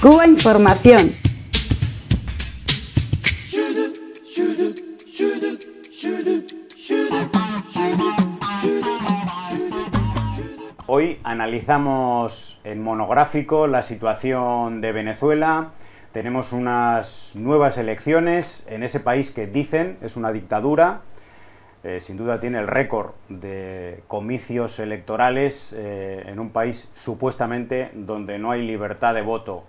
Cuba Información. Hoy analizamos en monográfico la situación de Venezuela. Tenemos unas nuevas elecciones en ese país que dicen es una dictadura. Eh, sin duda tiene el récord de comicios electorales eh, en un país supuestamente donde no hay libertad de voto.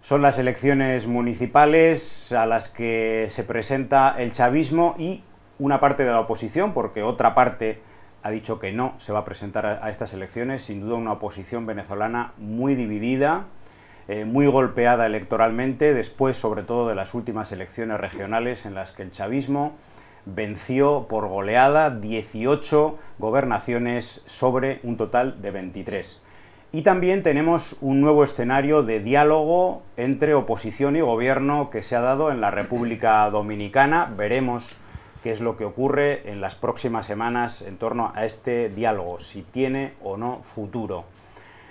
Son las elecciones municipales a las que se presenta el chavismo y una parte de la oposición, porque otra parte ha dicho que no se va a presentar a, estas elecciones, sin duda una oposición venezolana muy dividida, eh, muy golpeada electoralmente, después sobre todo de las últimas elecciones regionales en las que el chavismo venció por goleada 18 gobernaciones sobre un total de 23. Y también tenemos un nuevo escenario de diálogo entre oposición y gobierno que se ha dado en la República Dominicana. Veremos qué es lo que ocurre en las próximas semanas en torno a este diálogo, si tiene o no futuro.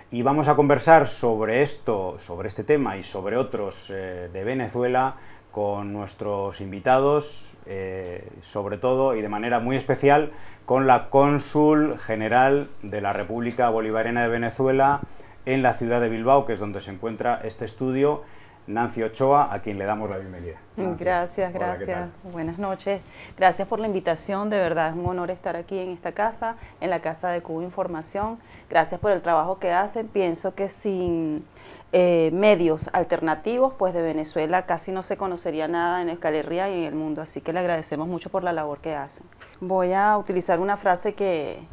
Y vamos a conversar sobre esto, sobre este tema y sobre otros eh, de Venezuela con nuestros invitados, eh, sobre todo y de manera muy especial con la cónsul general de la República Bolivariana de Venezuela en la ciudad de Bilbao, que es donde se encuentra este estudio Nancy Ochoa, a quien le damos la bienvenida. gracias, gracias. Buenas noches. Gracias por la invitación, de verdad es un honor estar aquí en esta casa, en la Casa de Cuba Información. Gracias por el trabajo que hacen. Pienso que sin eh, medios alternativos, pues de Venezuela casi no se conocería nada en Escalería y en el mundo, así que le agradecemos mucho por la labor que hacen. Voy a utilizar una frase que,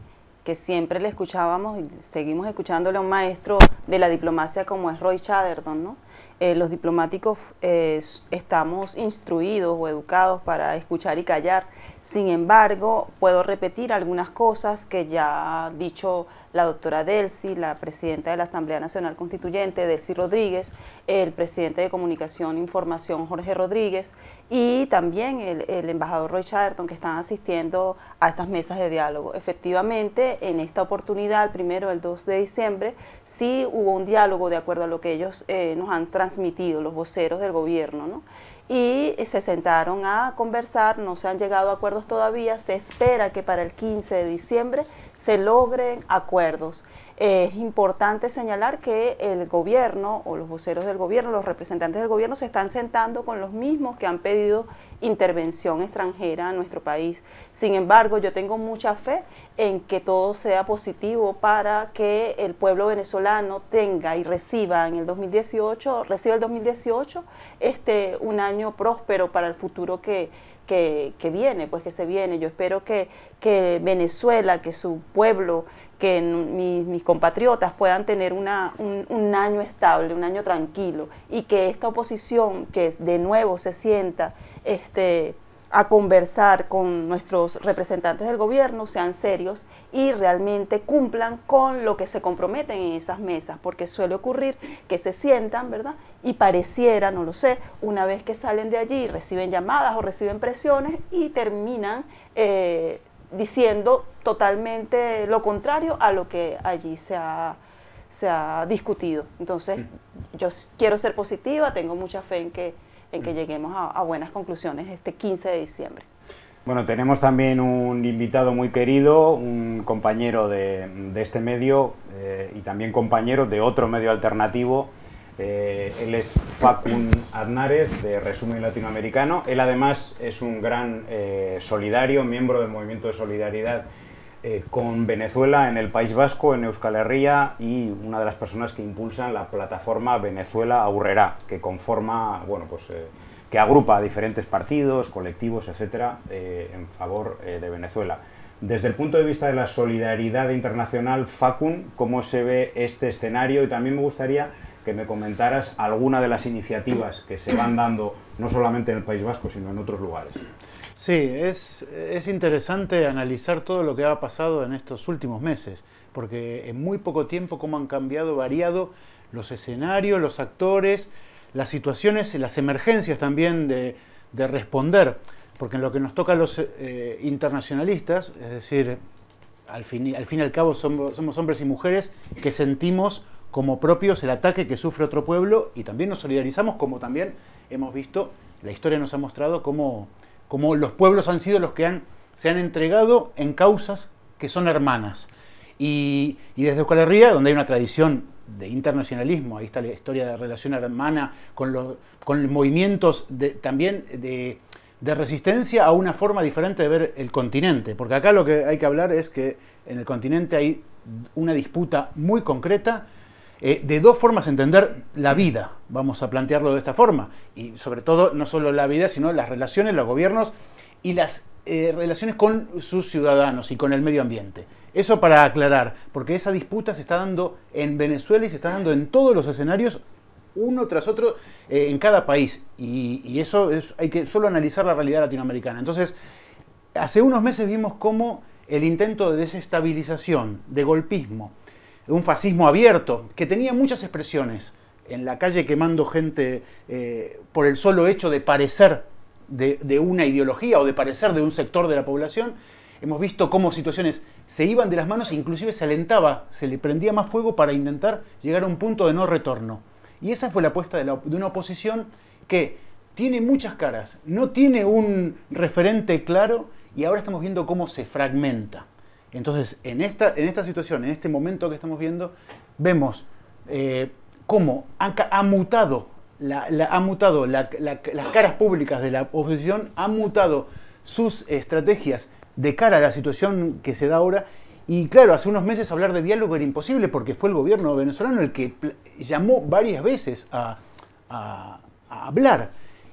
que siempre le escuchábamos y seguimos escuchándole a un maestro de la diplomacia como es Roy Chatterton, ¿no? Eh, los diplomáticos eh, estamos instruidos o educados para escuchar y callar. Sin embargo, puedo repetir algunas cosas que ya ha dicho la doctora Delcy, la presidenta de la Asamblea Nacional Constituyente, Delcy Rodríguez, el presidente de Comunicación e Información, Jorge Rodríguez, y también el, el embajador Roy Chatterton que están asistiendo a estas mesas de diálogo. Efectivamente, en esta oportunidad, el primero, el 2 de diciembre, sí hubo un diálogo de acuerdo a lo que ellos eh, nos han transmitido, los voceros del gobierno, ¿no? y eh, se sentaron a conversar, no se han llegado a acuerdos todavía, se espera que para el 15 de diciembre se logren acuerdos es importante señalar que el gobierno o los voceros del gobierno, los representantes del gobierno se están sentando con los mismos que han pedido intervención extranjera a nuestro país. Sin embargo, yo tengo mucha fe en que todo sea positivo para que el pueblo venezolano tenga y reciba en el 2018, reciba el 2018 este, un año próspero para el futuro que, viene, pues que se viene. Yo espero que, Venezuela, que su pueblo, que mis, compatriotas puedan tener una, un, año estable, un año tranquilo y que esta oposición que de nuevo se sienta es este, a conversar con nuestros representantes del gobierno, sean serios y realmente cumplan con lo que se comprometen en esas mesas, porque suele ocurrir que se sientan, ¿verdad? Y pareciera, no lo sé, una vez que salen de allí reciben llamadas o reciben presiones y terminan eh, diciendo totalmente lo contrario a lo que allí se ha discutido. Entonces, yo quiero ser positiva, tengo mucha fe en que en que mm. lleguemos a, buenas conclusiones este 15 de diciembre. Bueno, tenemos también un invitado muy querido, un compañero de, este medio eh, y también compañero de otro medio alternativo. Eh, él es Facun Aznárez, de Resumen Latinoamericano. Él además es un gran eh, solidario, miembro del Movimiento de Solidaridad eh, con Venezuela en el País Vasco, en Euskal Herria, y una de las personas que impulsan la plataforma Venezuela Aurrera, que conforma, bueno, pues eh, que agrupa a diferentes partidos, colectivos, etcétera, eh, en favor de Venezuela. Desde el punto de vista de la solidaridad internacional, Facun, ¿cómo se ve este escenario? Y también me gustaría que me comentaras alguna de las iniciativas que se van dando, no solamente en el País Vasco, sino en otros lugares. Sí, es, interesante analizar todo lo que ha pasado en estos últimos meses, porque en muy poco tiempo cómo han cambiado, variado los escenarios, los actores, las situaciones, las emergencias también de, responder, porque en lo que nos toca a los eh, internacionalistas, es decir, al fin, al fin y al cabo somos, somos hombres y mujeres que sentimos como propios el ataque que sufre otro pueblo y también nos solidarizamos, como también hemos visto, la historia nos ha mostrado cómo como los pueblos han sido los que se han entregado en causas que son hermanas. Y, desde Euskal Herria, donde hay una tradición de internacionalismo, ahí está la historia de relación hermana con los, movimientos también de resistencia a una forma diferente de ver el continente, porque acá lo que hay que hablar es que en el continente hay una disputa muy concreta eh, de dos formas entender la vida, vamos a plantearlo de esta forma, y sobre todo no solo la vida, sino las relaciones, los gobiernos y las eh, relaciones con sus ciudadanos y con el medio ambiente. Eso para aclarar, porque esa disputa se está dando en Venezuela y se está dando en todos los escenarios, uno tras otro, eh, en cada país. Y, eso hay que solo analizar la realidad latinoamericana. Entonces, hace unos meses vimos cómo el intento de desestabilización, de golpismo, un fascismo abierto, que tenía muchas expresiones, en la calle quemando gente eh, por el solo hecho de parecer de, una ideología o de parecer de un sector de la población. Hemos visto cómo situaciones se iban de las manos e inclusive se alentaba, se le prendía más fuego para intentar llegar a un punto de no retorno. Y esa fue la apuesta de una oposición que tiene muchas caras, no tiene un referente claro y ahora estamos viendo cómo se fragmenta. Entonces, en esta, situación, en este momento que estamos viendo, vemos eh, cómo ha, mutado, ha mutado las caras públicas de la oposición, ha mutado sus estrategias de cara a la situación que se da ahora. Y claro, hace unos meses hablar de diálogo era imposible porque fue el gobierno venezolano el que llamó varias veces a, hablar.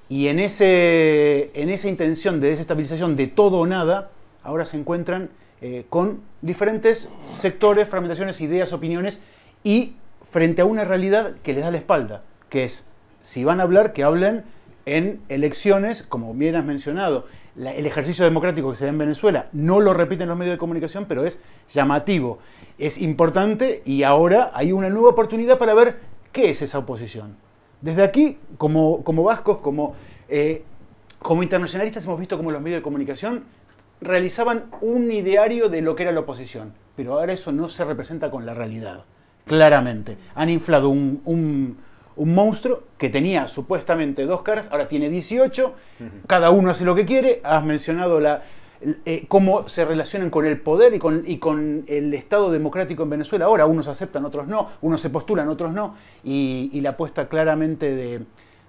Y en, en esa intención de desestabilización de todo o nada, ahora se encuentran eh, con diferentes sectores, fragmentaciones, ideas, opiniones y frente a una realidad que les da la espalda, que es, si van a hablar, que hablen en elecciones, como bien has mencionado, el ejercicio democrático que se da en Venezuela, no lo repiten los medios de comunicación, pero es llamativo, es importante y ahora hay una nueva oportunidad para ver qué es esa oposición. Desde aquí, como, vascos, como, eh, como internacionalistas, hemos visto cómo los medios de comunicación realizaban un ideario de lo que era la oposición, pero ahora eso no se representa con la realidad, claramente. Han inflado un, un, monstruo que tenía supuestamente dos caras, ahora tiene 18, cada uno hace lo que quiere, has mencionado la, eh, cómo se relacionan con el poder y con, y con, el Estado democrático en Venezuela. Ahora unos aceptan, otros no, unos se postulan, otros no, y, y la apuesta claramente de,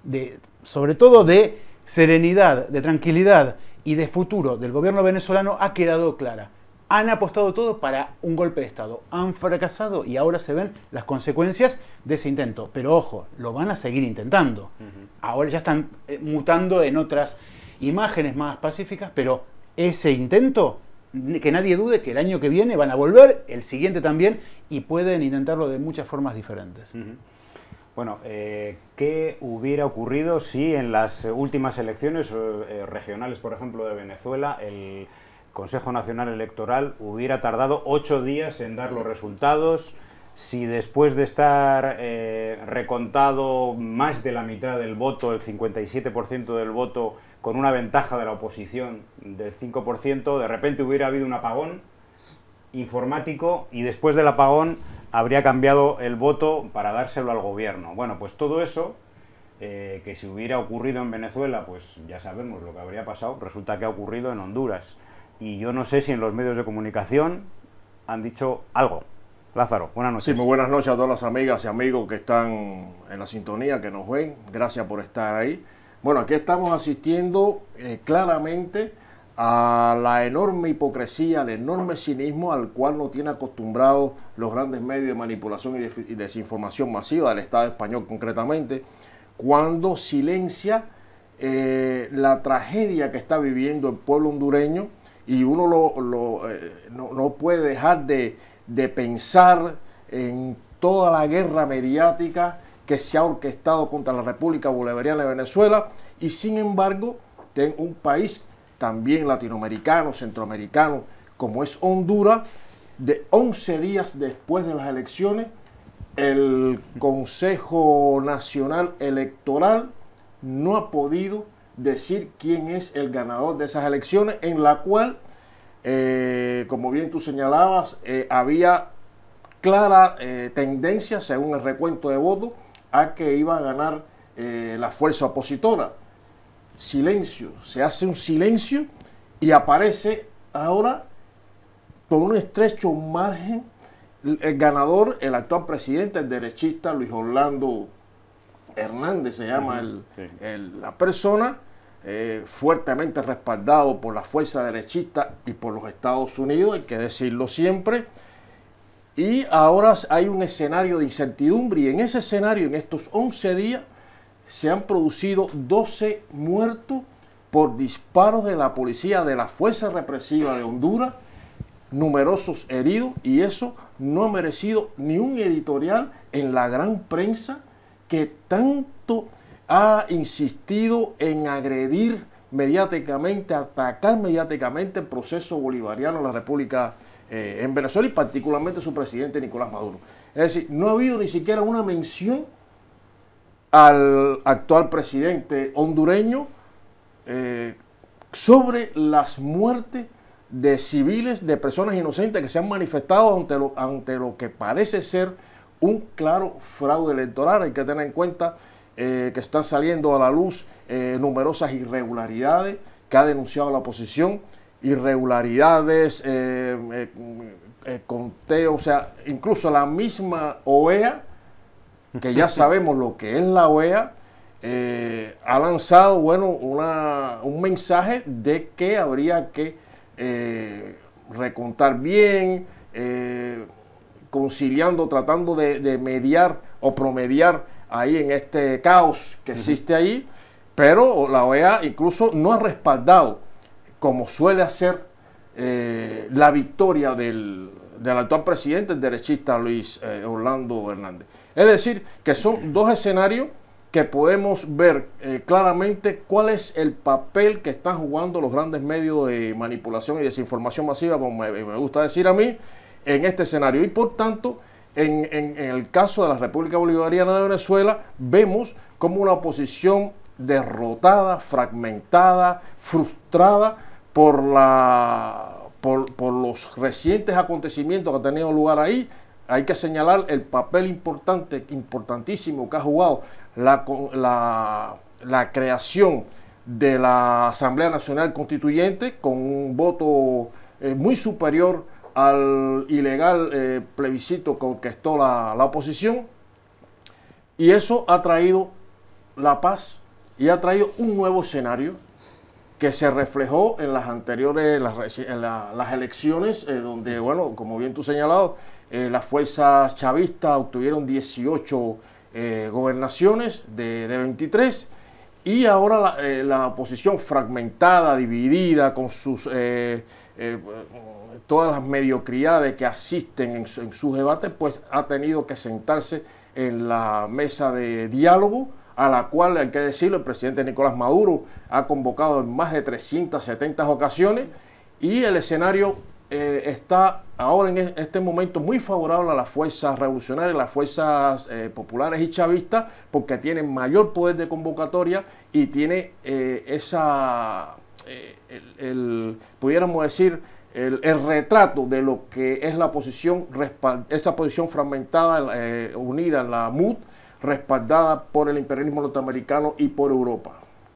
de, sobre todo de serenidad, de tranquilidad y de futuro del gobierno venezolano ha quedado clara. Han apostado todo para un golpe de Estado, han fracasado y ahora se ven las consecuencias de ese intento. Pero ojo, lo van a seguir intentando. Ahora ya están eh, mutando en otras imágenes más pacíficas, pero ese intento, que nadie dude que el año que viene van a volver, el siguiente también, y pueden intentarlo de muchas formas diferentes. Bueno, eh, ¿qué hubiera ocurrido si en las últimas elecciones eh, eh, regionales, por ejemplo, de Venezuela, el Consejo Nacional Electoral hubiera tardado ocho días en dar los resultados? Si después de estar recontado más de la mitad del voto, el 57% del voto, con una ventaja de la oposición del 5%, de repente hubiera habido un apagón informático y después del apagón habría cambiado el voto para dárselo al gobierno. Bueno, pues todo eso, eh, que si hubiera ocurrido en Venezuela, pues ya sabemos lo que habría pasado, resulta que ha ocurrido en Honduras. Y yo no sé si en los medios de comunicación han dicho algo. Lázaro, buenas noches. Sí, muy buenas noches a todas las amigas y amigos que están en la sintonía, que nos ven. Gracias por estar ahí. Bueno, aquí estamos asistiendo eh, claramente a la enorme hipocresía, al enorme cinismo al cual no tiene acostumbrados los grandes medios de manipulación y desinformación masiva del Estado español concretamente, cuando silencia eh, la tragedia que está viviendo el pueblo hondureño y uno lo, eh, no, puede dejar de, de pensar en toda la guerra mediática que se ha orquestado contra la República Bolivariana de Venezuela y sin embargo en un país también latinoamericanos, centroamericanos, como es Honduras, de 11 días después de las elecciones, el Consejo Nacional Electoral no ha podido decir quién es el ganador de esas elecciones, en la cual, eh, como bien tú señalabas, eh, había clara eh, tendencia, según el recuento de votos, a que iba a ganar la fuerza opositora silencio, se hace un silencio y aparece ahora por un estrecho margen el ganador, el actual presidente, el derechista Luis Orlando Hernández, se llama la persona, eh, fuertemente respaldado por la fuerza derechista y por los Estados Unidos, hay que decirlo siempre. Y ahora hay un escenario de incertidumbre y en ese escenario, en estos 11 días, se han producido 12 muertos por disparos de la policía, de la fuerza represiva de Honduras, numerosos heridos, y eso no ha merecido ni un editorial en la gran prensa que tanto ha insistido en agredir mediáticamente, atacar mediáticamente el proceso bolivariano de la República eh, en Venezuela y particularmente su presidente Nicolás Maduro. Es decir, no ha habido ni siquiera una mención al actual presidente hondureño eh, sobre las muertes de civiles, de personas inocentes que se han manifestado ante lo, ante lo que parece ser un claro fraude electoral. Hay que tener en cuenta eh, que están saliendo a la luz eh, numerosas irregularidades que ha denunciado la oposición, irregularidades, conteo, o sea, incluso la misma OEA que ya sabemos lo que es la OEA, eh, ha lanzado bueno, una, un mensaje de que habría que eh, recontar bien, eh, conciliando, tratando de, mediar o promediar ahí en este caos que existe ahí, pero la OEA incluso no ha respaldado, como suele hacer, la victoria del, del actual presidente, el derechista Luis eh, Orlando Hernández. Es decir, que son dos escenarios que podemos ver eh, claramente cuál es el papel que están jugando los grandes medios de manipulación y desinformación masiva, como me, gusta decir a mí, en este escenario. Y por tanto, en, el caso de la República Bolivariana de Venezuela, vemos como una oposición derrotada, fragmentada, frustrada por la por, los recientes acontecimientos que han tenido lugar ahí, hay que señalar el papel importante, importantísimo que ha jugado la, creación de la Asamblea Nacional Constituyente con un voto eh, muy superior al ilegal eh, plebiscito que la oposición. Y eso ha traído la paz y ha traído un nuevo escenario que se reflejó en las anteriores, las, elecciones, eh, donde, bueno, como bien tú señalado, eh, las fuerzas chavistas obtuvieron 18 eh, gobernaciones de, 23 y ahora la, oposición fragmentada, dividida, con sus todas las mediocridades que asisten en sus debates, pues ha tenido que sentarse en la mesa de diálogo a la cual, hay que decirlo, el presidente Nicolás Maduro ha convocado en más de 370 ocasiones y el escenario eh, está ahora en e-, este momento muy favorable a las fuerzas revolucionarias, las fuerzas eh, populares y chavistas, porque tienen mayor poder de convocatoria y tiene eh, esa, el, pudiéramos decir, el, retrato de lo que es la posición, esta posición fragmentada, unida en la MUD, respaldada por el imperialismo norteamericano y por Europa.